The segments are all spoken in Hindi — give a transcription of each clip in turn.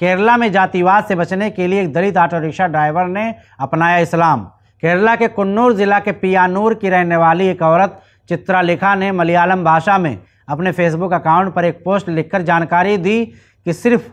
केरला में जातिवाद से बचने के लिए एक दलित ऑटो रिक्शा ड्राइवर ने अपनाया इस्लाम केरला के कन्नूर जिला के पियानूर की रहने वाली एक औरत चित्रालेखा ने मलयालम भाषा में अपने फेसबुक अकाउंट पर एक पोस्ट लिखकर जानकारी दी कि सिर्फ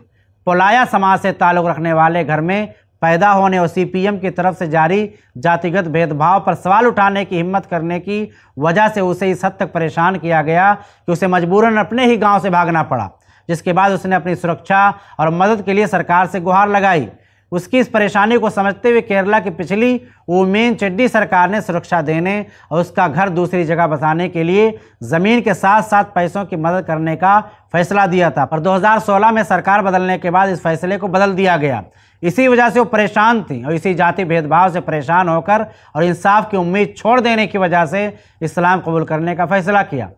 पोलाया समाज से ताल्लुक़ रखने वाले घर में पैदा होने और सी की तरफ से जारी जातिगत भेदभाव पर सवाल उठाने की हिम्मत करने की वजह से उसे इस हद तक परेशान किया गया कि उसे मजबूरन अपने ही गाँव से भागना पड़ा जिसके बाद उसने अपनी सुरक्षा और मदद के लिए सरकार से गुहार लगाई उसकी इस परेशानी को समझते हुए केरला की पिछली ओमेन चेड्डी सरकार ने सुरक्षा देने और उसका घर दूसरी जगह बसाने के लिए ज़मीन के साथ साथ पैसों की मदद करने का फैसला दिया था पर 2016 में सरकार बदलने के बाद इस फैसले को बदल दिया गया इसी वजह से वो परेशान थी और इसी जाति भेदभाव से परेशान होकर और इंसाफ की उम्मीद छोड़ देने की वजह से इस्लाम कबूल करने का फैसला किया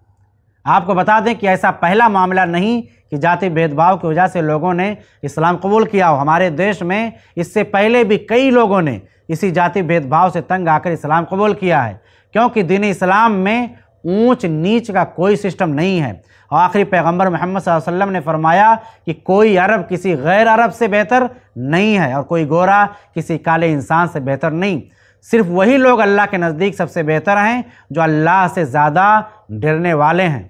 आपको बता दें कि ऐसा पहला मामला नहीं कि जाति भेदभाव की वजह से लोगों ने इस्लाम कबूल किया हो हमारे देश में इससे पहले भी कई लोगों ने इसी जाति भेदभाव से तंग आकर इस्लाम कबूल किया है क्योंकि दीन इस्लाम में ऊंच नीच का कोई सिस्टम नहीं है और आखिरी पैगंबर मोहम्मद वसल्लम ने फरमाया कि कोई अरब किसी गैर अरब से बेहतर नहीं है और कोई गोरा किसी काले इंसान से बेहतर नहीं सिर्फ वही लोग अल्लाह के नज़दीक सबसे बेहतर हैं जो अल्लाह से ज़्यादा डरने वाले हैं